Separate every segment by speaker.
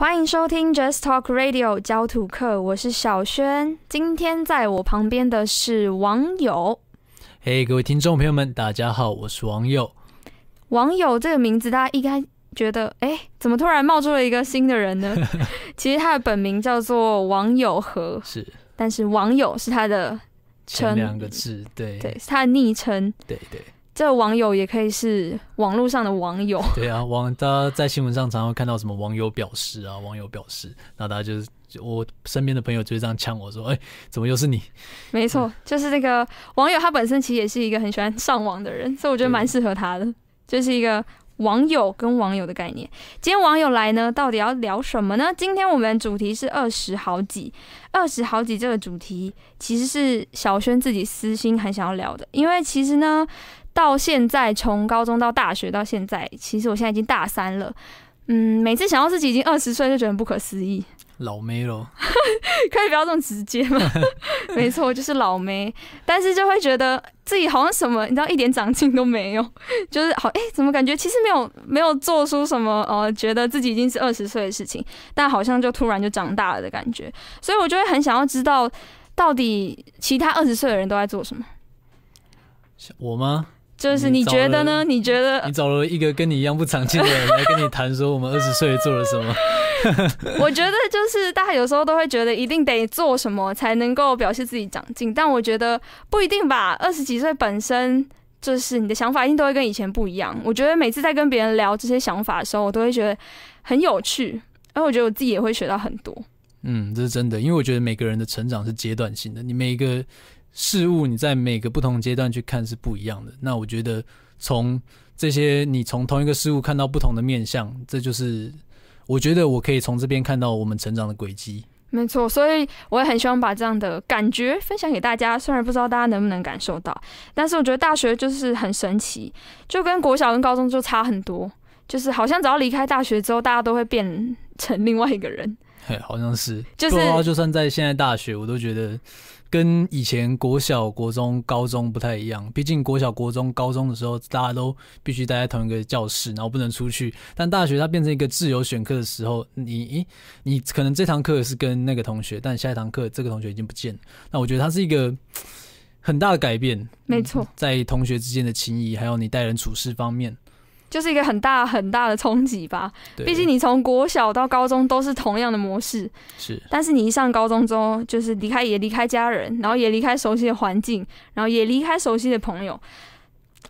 Speaker 1: 欢迎收听 Just Talk Radio 教土课，我是小轩。今天在我旁边的是网友。
Speaker 2: 嘿，各位听众朋友们，大家好，我是网友。
Speaker 1: 网友这个名字，大家应该觉得，哎，怎么突然冒出了一个新的人呢？其实他的本名叫做网友和，是，但是网友是他的称，两个
Speaker 2: 字，对，对，是
Speaker 1: 他的昵称，对对。这网友也可以是网络上的网友，
Speaker 2: 对啊，网大家在新闻上常常看到什么网友表示啊，网友表示，那大家就是我身边的朋友就会这样呛我说，哎，怎么又是你？
Speaker 1: 没错，就是这个网友，他本身其实也是一个很喜欢上网的人，所以我觉得蛮适合他的，就是一个网友跟网友的概念。今天网友来呢，到底要聊什么呢？今天我们主题是二十好几，二十好几这个主题其实是小轩自己私心很想要聊的，因为其实呢。到现在，从高中到大学，到现在，其实我现在已经大三了。嗯，每次想到自己已经二十岁，就觉得不可思议。
Speaker 2: 老妹喽，
Speaker 1: 可以不要这么直接吗？没错，就是老妹，但是就会觉得自己好像什么，你知道，一点长进都没有。就是好，哎，怎么感觉其实没有没有做出什么，呃，觉得自己已经是二十岁的事情，但好像就突然就长大了的感觉。所以我就会很想要知道，到底其他二十岁的人都在做什么？
Speaker 2: 我吗？就是你觉得呢？你觉得你找了一个跟你一样不长进的人来跟你谈，说我们二十岁做了什么？我觉
Speaker 1: 得就是大家有时候都会觉得一定得做什么才能够表示自己长进，但我觉得不一定吧。二十几岁本身就是你的想法，一定都会跟以前不一样。我觉得每次在跟别人聊这些想法的时候，我都会觉得很有趣，而我觉得我自己也会学到很多。
Speaker 2: 嗯，这是真的，因为我觉得每个人的成长是阶段性的，你每一个。事物你在每个不同阶段去看是不一样的。那我觉得从这些，你从同一个事物看到不同的面相，这就是我觉得我可以从这边看到我们成长的轨迹。
Speaker 1: 没错，所以我也很希望把这样的感觉分享给大家。虽然不知道大家能不能感受到，但是我觉得大学就是很神奇，就跟国小跟高中就差很多。就是好像只要离开大学之后，大家都会变成另外一个人。
Speaker 2: 嘿，好像是。就是就算在现在大学，我都觉得。跟以前国小、国中、高中不太一样，毕竟国小、国中、高中的时候，大家都必须待在同一个教室，然后不能出去。但大学它变成一个自由选课的时候，你，你可能这堂课是跟那个同学，但下一堂课这个同学已经不见了。那我觉得它是一个 很大的改变，没错，在同学之间的情谊，还有你待人处事方面。
Speaker 1: 就是一个很大很大的冲击吧。毕竟你从国小到高中都是同样的模式。是。但是你一上高中之后，就是离开也离开家人，然后也离开熟悉的环境，然后也离开熟悉的朋友。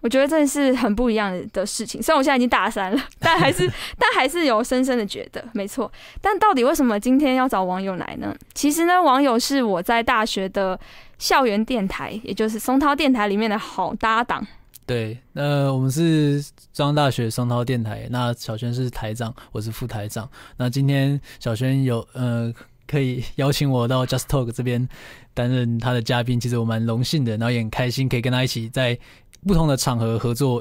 Speaker 1: 我觉得真的是很不一样的事情。虽然我现在已经大三了，但还是 但还是有深深的觉得，没错。但到底为什么今天要找网友来呢？其实呢，网友是我在大学的校园电台，也就是松涛电台里面的好搭档。
Speaker 2: 对，那我们是中央大学双涛电台，那小轩是台长，我是副台长。那今天小轩有呃，可以邀请我到 Just Talk 这边担任他的嘉宾，其实我蛮荣幸的，然后也很开心可以跟他一起在不同的场合合作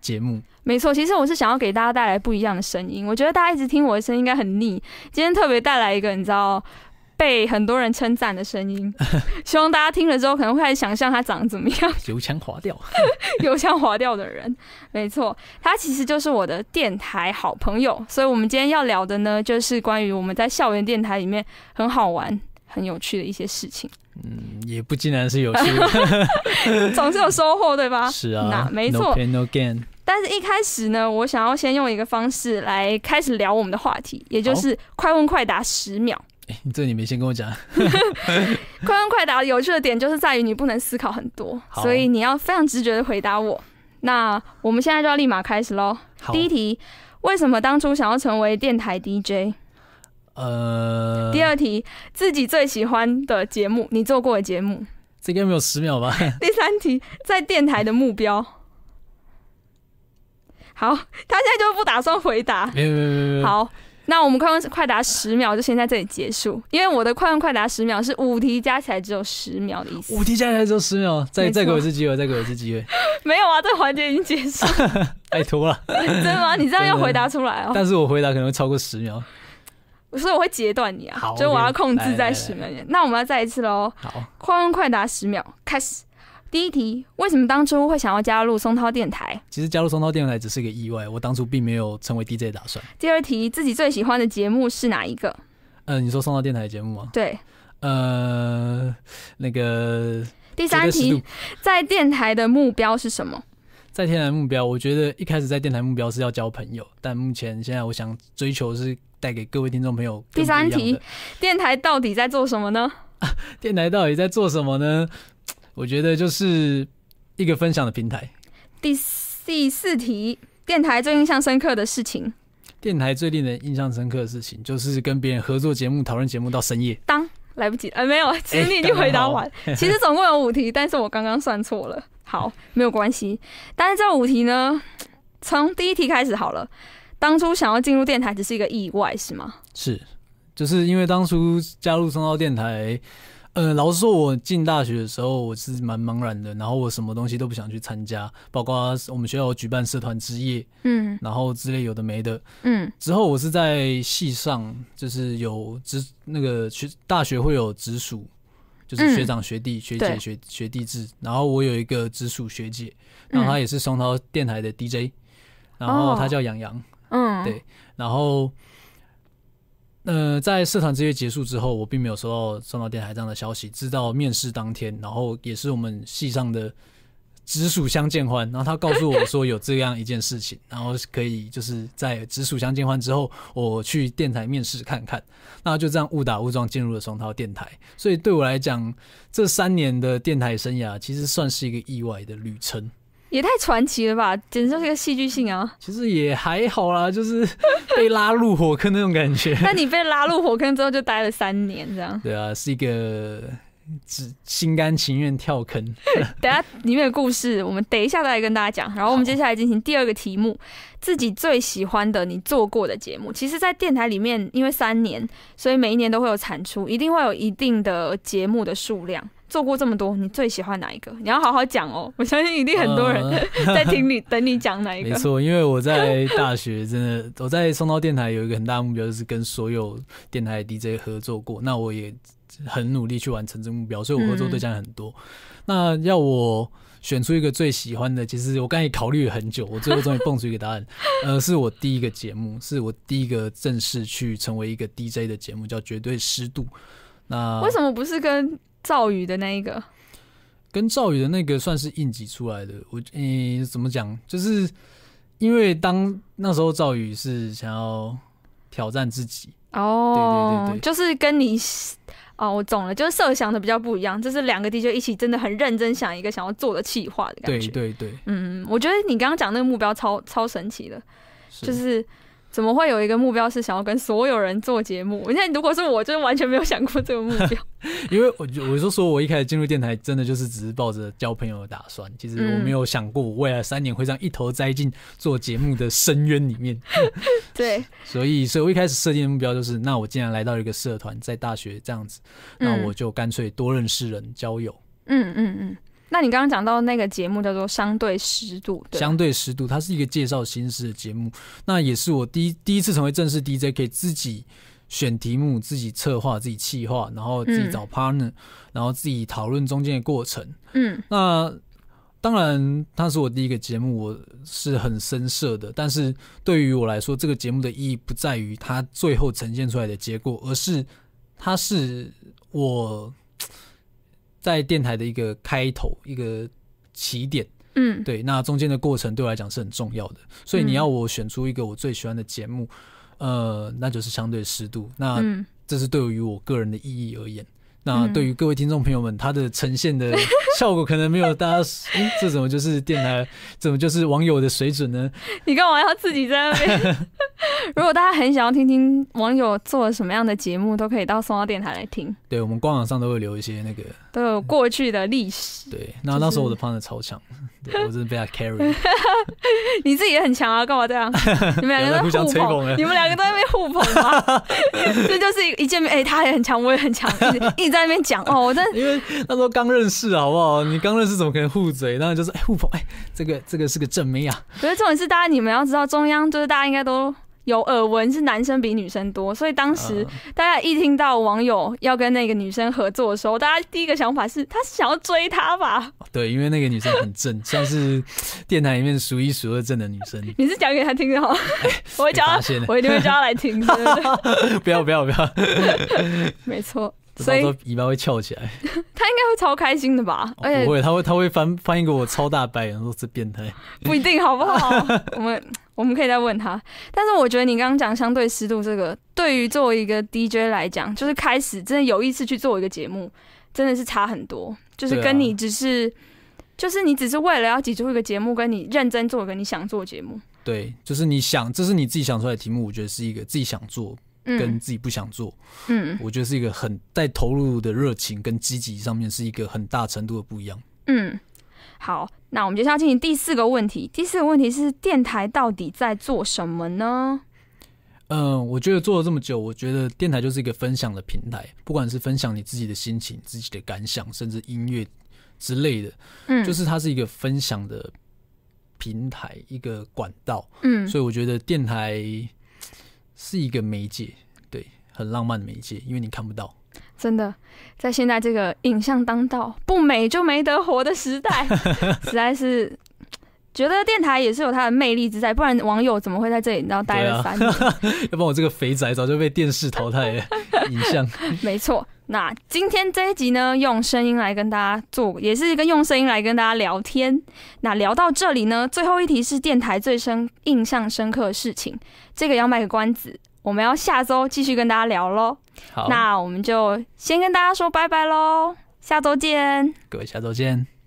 Speaker 2: 节目。
Speaker 1: 没错，其实我是想要给大家带来不一样的声音，我觉得大家一直听我的声音应该很腻，今天特别带来一个，你知道。被很多人称赞的声音，希望大家听了之后可能会开始想象他长得怎么样。
Speaker 2: 油腔滑调，
Speaker 1: 油腔滑调的人，没错，他其实就是我的电台好朋友。所以我们今天要聊的呢，就是关于我们在校园电台里面很好玩、很有趣的一些事情。
Speaker 2: 嗯，也不尽然是有趣，
Speaker 1: 总是有收获，对吧？是啊，那没错。No pain, no gain。但是一开始呢，我想要先用一个方式来开始聊我们的话题，也就是快问快答十秒。
Speaker 2: 你这你没先跟我讲，
Speaker 1: 快问快答有趣的点就是在于你不能思考很多，所以你要非常直觉的回答我。那我们现在就要立马开始喽。第一题，为什么当初想要成为电台 DJ？
Speaker 2: 呃。第
Speaker 1: 二题，自己最喜欢的节目，你做过的节目。
Speaker 2: 这应该没有十秒吧？
Speaker 1: 第三题，在电台的目标。好，他现在就不打算回答。没有没有没有。好。那我们快问快答十秒就先在这里结束，因为我的快问快答十秒是五题加起来只有十秒的意思。五题
Speaker 2: 加起来只有十秒，再再给我一次机会，再给我一次机会。
Speaker 1: 没有啊，这环节已经结束。
Speaker 2: 拜托了。真的吗？你这样要回答出来哦。但是我回答可能会超过十秒，
Speaker 1: 所以我会截断你啊，就我要控制在十秒内。那我们要再一次喽。好，快问快答十秒开始。第一题：为什么当初会想要加入松涛电台？
Speaker 2: 其实加入松涛电台只是一个意外，我当初并没有成为 DJ 的打算。
Speaker 1: 第二题：自己最喜欢的节目是哪一个？
Speaker 2: 呃，你说松涛电台节目吗？对，呃，那个。第三题：
Speaker 1: 在电台的目标是什么？
Speaker 2: 在电台目标，我觉得一开始在电台目标是要交朋友，但目前现在我想追求是带给各位听众朋友。第三题：
Speaker 1: 电台到底在做什么呢？
Speaker 2: 电台到底在做什么呢？我觉得就是一个分享的平台。
Speaker 1: 第第四题，电台最印象深刻的事情。
Speaker 2: 电台最令人印象深刻的事情，就是跟别人合作节目，讨论节目到深夜。
Speaker 1: 当来不及，呃，没有，其实你已经回答完。其实总共有五题，但是我刚刚算错了。好，没有关系。但是这五题呢，从第一题开始好了。当初想要进入电台只是一个意外，是吗？
Speaker 2: 是，就是因为当初加入中澳电台。嗯，老实说，我进大学的时候我是蛮茫然的，然后我什么东西都不想去参加，包括我们学校举办社团之夜，嗯，然后之类有的没的，嗯。之后我是在系上，就是有职那个学大学会有直属，就是学长学弟学姐学学弟制，然后我有一个直属学姐，然后她也是松涛电台的 DJ，然后她叫杨洋，嗯，对，然后。呃，在社团之约结束之后，我并没有收到双涛电台这样的消息，直到面试当天，然后也是我们系上的直属相见欢，然后他告诉我说有这样一件事情，然后可以就是在直属相见欢之后，我去电台面试看看，那就这样误打误撞进入了双涛电台，所以对我来讲，这三年的电台生涯其实算是一个意外的旅程。
Speaker 1: 也太传奇了吧，简直就是个戏剧性啊！其实也还好啦，就是
Speaker 2: 被拉入火坑那种感觉。那你被
Speaker 1: 拉入火坑之后，就待了三年，这样？
Speaker 2: 对啊，是一个只心甘情愿跳坑。
Speaker 1: 等下里面的故事，我们等一下再来跟大家讲。然后我们接下来进行第二个题目：自己最喜欢的你做过的节目。其实，在电台里面，因为三年，所以每一年都会有产出，一定会有一定的节目的数量。做过这么多，你最喜欢哪一个？你要好好讲哦！我相信一定很多人 在听你 等你讲哪一个。没错，
Speaker 2: 因为我在大学真的，我在松到电台有一个很大的目标，就是跟所有电台 DJ 合作过。那我也很努力去完成这个目标，所以我合作对象很多。那要我选出一个最喜欢的，其实我刚也考虑了很久，我最后终于蹦出一个答案。呃，是我第一个节目，是我第一个正式去成为一个 DJ 的节目，叫《绝对湿度》。那为什么
Speaker 1: 不是跟？赵宇的那一个，
Speaker 2: 跟赵宇的那个算是应急出来的。我嗯，怎么讲？就是因为当那时候赵宇是想要挑战自己
Speaker 1: 哦，对对对，就是跟你哦，我懂了，就是设想的比较不一样，就是两个的确一起真的很认真想一个想要做的企划的感觉。对对对，嗯，我觉得你刚刚讲那个目标超超神奇的，就是。怎么会有一个目标是想要跟所有人做节目？你看，如果是我，就完全没有想过这个目标。
Speaker 2: 因为我我就说我一开始进入电台，真的就是只是抱着交朋友的打算。其实我没有想过未来三年会这样一头栽进做节目的深渊里面。
Speaker 1: 对，
Speaker 2: 所以所以我一开始设定的目标就是，那我既然来到一个社团，在大学这样子，那我就干脆多认识人，交友。
Speaker 1: 嗯嗯嗯。那你刚刚讲到那个节目叫做相对湿度，相
Speaker 2: 对湿度，它是一个介绍新诗的节目。那也是我第一第一次成为正式 DJ，可以自己选题目、自己策划、自己企划，然后自己找 partner，然后自己讨论中间的过程。嗯，那当然，它是我第一个节目，我是很深色的。但是对于我来说，这个节目的意义不在于它最后呈现出来的结果，而是它是我。在电台的一个开头，一个起点，嗯，对，那中间的过程对我来讲是很重要的，所以你要我选出一个我最喜欢的节目，呃，那就是相对湿度，那这是对于我个人的意义而言。那对于各位听众朋友们，它的呈现的 效果可能没有大家，这怎么就是电台，怎么就是网友的水准呢？
Speaker 1: 你干嘛要自己在那边？如果大家很想要听听网友做了什么样的节目，都可以到松到电台来听。
Speaker 2: 对我们官网上都会留一些那个。
Speaker 1: 有过去的历史。对，
Speaker 2: 那那时候我的 partner 超强，我真的被他 carry。
Speaker 1: 你自己也很强啊，干嘛这样？你们两个互捧。你们两个在那边互捧啊？这就是一见面，哎，他也很强，我也很强，一直在那边讲哦。我在因为那时候
Speaker 2: 刚认识好不好？你刚认识怎么可能互嘴？然就是哎，互捧，哎，这个这个是个证明啊。
Speaker 1: 可是这种事，大家你们要知道，中央就是大家应该都。有耳闻是男生比女生多，所以当时大家一听到网友要跟那个女生合作的时候，大家第一个想法是他是想要追她吧？
Speaker 2: 对，因为那个女生很正，像是电台里面数一数二正的女生。
Speaker 1: 你是讲给他听的哈，我会她，我一定会讲来听的。
Speaker 2: 不要不要不要，
Speaker 1: 没错，所以
Speaker 2: 尾巴会翘起来。
Speaker 1: 他应该会超开心的吧？不会，他会
Speaker 2: 他会翻翻一个我超大白，然说这变态。
Speaker 1: 不一定好不好？我们。我们可以再问他，但是我觉得你刚刚讲相对湿度这个，对于作为一个 DJ 来讲，就是开始真的有意识去做一个节目，真的是差很多。就是跟你只是，就是你只是为了要挤出一个节目，跟你认真做一个你想做节目。
Speaker 2: 对，就是你想，这是你自己想出来的题目，我觉得是一个自己想做跟自己不想做，嗯，我觉得是一个很在投入的热情跟积极上面是一个很大程度的不一样。
Speaker 1: 嗯，好。那我们接下来进行第四个问题。第四个问题是：电台到底在做什么呢？
Speaker 2: 嗯，我觉得做了这么久，我觉得电台就是一个分享的平台，不管是分享你自己的心情、自己的感想，甚至音乐之类的，嗯，就是它是一个分享的平台，一个管道，嗯，所以我觉得电台是一个媒介，对，很浪漫的媒介，因为你看不到。
Speaker 1: 真的，在现在这个影像当道、不美就没得活的时代，实在是觉得电台也是有它的魅力之在，不然网友怎么会在这里然后待了三年？
Speaker 2: 要不然我这个肥仔早就被电视淘汰了。影像，
Speaker 1: 没错。那今天这一集呢，用声音来跟大家做，也是跟用声音来跟大家聊天。那聊到这里呢，最后一题是电台最深印象深刻的事情，这个要卖个关子。我们要下周继续跟大家聊喽，那我们就先跟大家说拜拜喽，下周见，
Speaker 2: 各位下周见。